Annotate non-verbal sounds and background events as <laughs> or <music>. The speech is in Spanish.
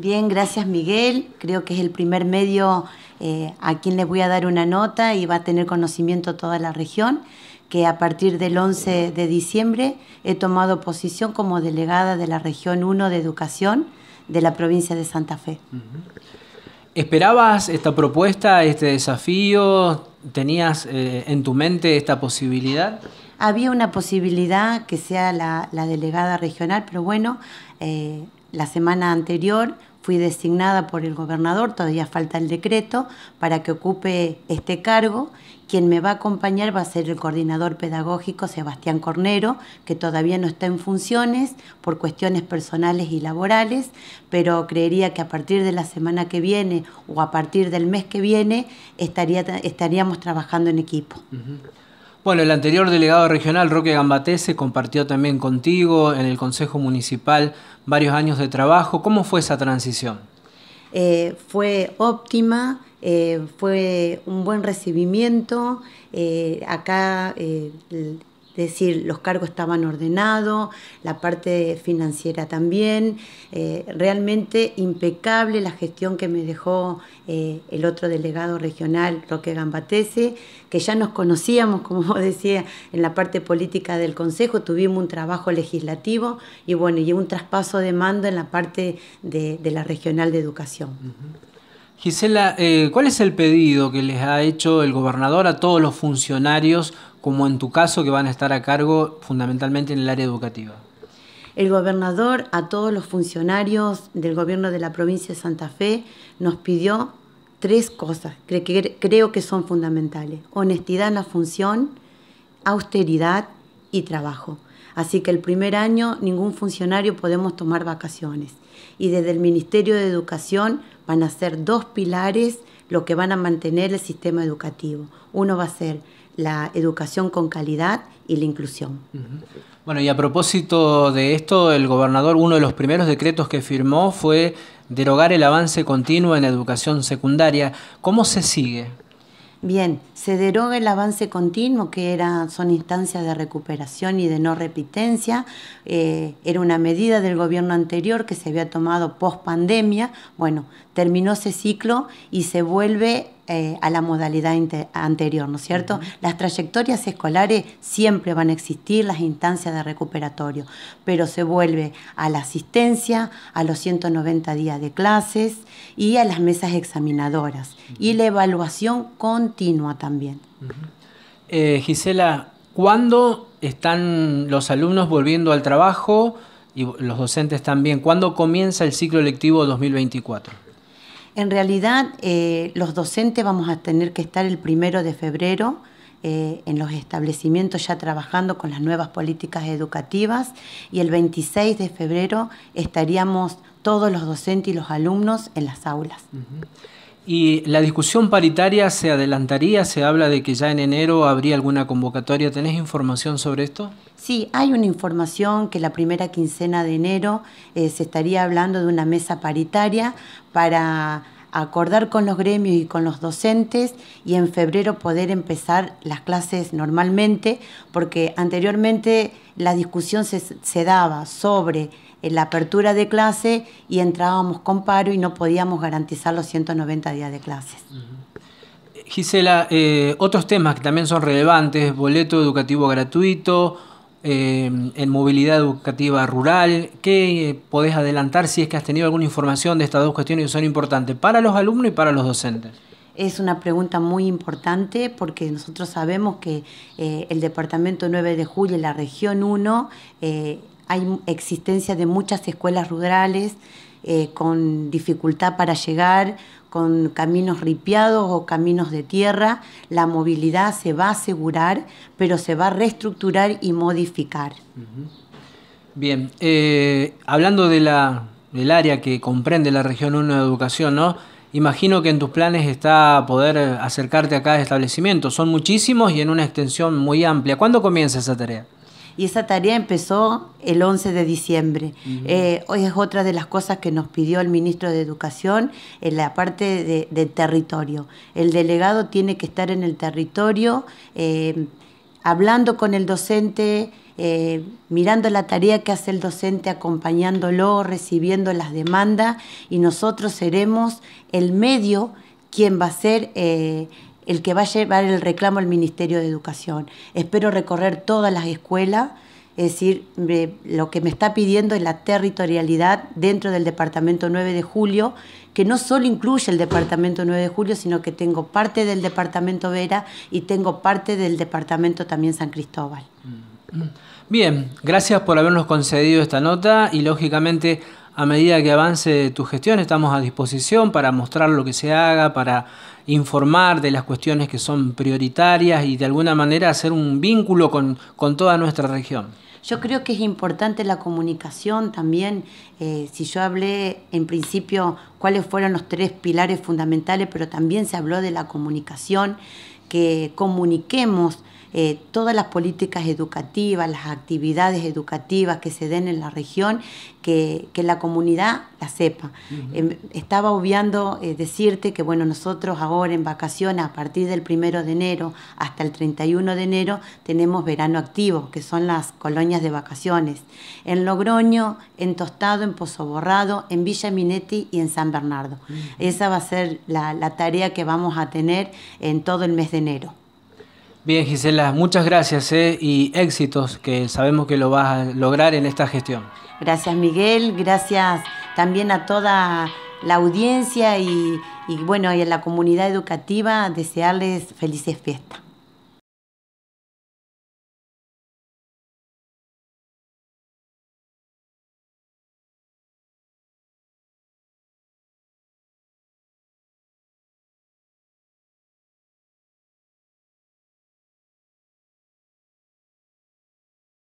Bien, gracias Miguel. Creo que es el primer medio eh, a quien les voy a dar una nota y va a tener conocimiento toda la región, que a partir del 11 de diciembre he tomado posición como delegada de la región 1 de educación de la provincia de Santa Fe. ¿Esperabas esta propuesta, este desafío? ¿Tenías eh, en tu mente esta posibilidad? Había una posibilidad que sea la, delegada regional, pero bueno, eh, la semana anterior Fui designada por el gobernador, todavía falta el decreto, para que ocupe este cargo. Quien me va a acompañar va a ser el coordinador pedagógico Sebastián Cornero, que todavía no está en funciones por cuestiones personales y laborales, pero creería que a partir de la semana que viene o a partir del mes que viene estaría, estaríamos trabajando en equipo. Bueno, el anterior delegado regional, Roque Gambatese, compartió también contigo en el Consejo Municipal varios años de trabajo. ¿Cómo fue esa transición? Eh, fue óptima, eh, fue un buen recibimiento. Eh, acá es decir, los cargos estaban ordenados, la parte financiera también, eh, realmente impecable la gestión que me dejó eh, el otro delegado regional, Roque Gambatese, que ya nos conocíamos, como <laughs> decía, en la parte política del Consejo, tuvimos un trabajo legislativo y bueno, y un traspaso de mando en la parte de, la regional de educación. Gisela, eh, ¿cuál es el pedido que les ha hecho el gobernador a todos los funcionarios como en tu caso que van a estar a cargo fundamentalmente en el área educativa? El gobernador a todos los funcionarios del gobierno de la provincia de Santa Fe nos pidió tres cosas que, creo que son fundamentales. Honestidad en la función, austeridad y trabajo. Así que el primer año ningún funcionario podemos tomar vacaciones. Y desde el Ministerio de Educación van a ser dos pilares lo que van a mantener el sistema educativo. Uno va a ser la educación con calidad y la inclusión. Bueno, y a propósito de esto, el gobernador, uno de los primeros decretos que firmó fue derogar el avance continuo en la educación secundaria. ¿Cómo se sigue? Bien, se deroga el avance continuo, que era, son instancias de recuperación y de no repitencia. Eh, era una medida del gobierno anterior que se había tomado post pandemia. Bueno, terminó ese ciclo y se vuelve eh, a la modalidad anterior, ¿no es cierto? Las trayectorias escolares siempre van a existir, las instancias de recuperatorio, pero se vuelve a la asistencia, a los 190 días de clases y a las mesas examinadoras y la evaluación continua también. Eh, Gisela, ¿cuándo están los alumnos volviendo al trabajo? Y los docentes también. ¿Cuándo comienza el ciclo lectivo 2024? En realidad, eh, los docentes vamos a tener que estar el primero de febrero eh, en los establecimientos ya trabajando con las nuevas políticas educativas y el 26 de febrero estaríamos todos los docentes y los alumnos en las aulas. ¿Y la discusión paritaria se adelantaría? ¿Se habla de que ya en enero habría alguna convocatoria? ¿Tenés información sobre esto? Sí, hay una información que la primera quincena de enero eh, se estaría hablando de una mesa paritaria para acordar con los gremios y con los docentes y en febrero poder empezar las clases normalmente, porque anteriormente la discusión se, daba sobre eh, la apertura de clase y entrábamos con paro y no podíamos garantizar los 190 días de clases. Gisela, eh, otros temas que también son relevantes, boleto educativo gratuito, Em, en movilidad educativa rural. ¿Qué eh, podés adelantar si es que has tenido alguna información de estas dos cuestiones que son importantes para los alumnos y para los docentes? Es una pregunta muy importante porque nosotros sabemos que eh, el Departamento 9 de Julio, la Región 1, eh, hay existencia de muchas escuelas rurales, eh, con dificultad para llegar, con caminos ripiados o caminos de tierra, la movilidad se va a asegurar, pero se va a reestructurar y modificar. Bien, eh, hablando de del área que comprende la región 1 de educación, ¿no? Imagino que en tus planes está poder acercarte a cada establecimiento. Son muchísimos y en una extensión muy amplia. ¿Cuándo comienza esa tarea? Y esa tarea empezó el 11 de diciembre. Eh, hoy es otra de las cosas que nos pidió el ministro de Educación en la parte de, territorio. El delegado tiene que estar en el territorio eh, hablando con el docente. Eh, mirando la tarea que hace el docente, acompañándolo, recibiendo las demandas y nosotros seremos el medio quien va a ser el que va a llevar el reclamo al Ministerio de Educación. Espero recorrer todas las escuelas, es decir, lo que me está pidiendo es la territorialidad dentro del Departamento 9 de Julio, que no solo incluye el Departamento 9 de Julio, sino que tengo parte del Departamento Vera y tengo parte del Departamento también San Cristóbal. Mm. Bien, gracias por habernos concedido esta nota y lógicamente a medida que avance tu gestión estamos a disposición para mostrar lo que se haga, para informar de las cuestiones que son prioritarias y de alguna manera hacer un vínculo con, toda nuestra región. Yo creo que es importante la comunicación también. Eh, si yo hablé en principio cuáles fueron los tres pilares fundamentales, pero también se habló de la comunicación, que comuniquemos eh, todas las políticas educativas, las actividades educativas que se den en la región, que, la comunidad la sepa. Em, estaba obviando eh, decirte que bueno, nosotros ahora en vacaciones, a partir del 1 de enero hasta el 31 de enero, tenemos verano activo, que son las colonias de vacaciones. En Logroño, en Tostado, en Borrado, en Villa Minetti y en San Bernardo. Esa va a ser la tarea que vamos a tener en todo el mes de enero. Bien, Gisela, muchas gracias eh, y éxitos que sabemos que lo vas a lograr en esta gestión. Gracias, Miguel. Gracias también a toda la audiencia y, bueno, y a la comunidad educativa. Desearles felices fiestas.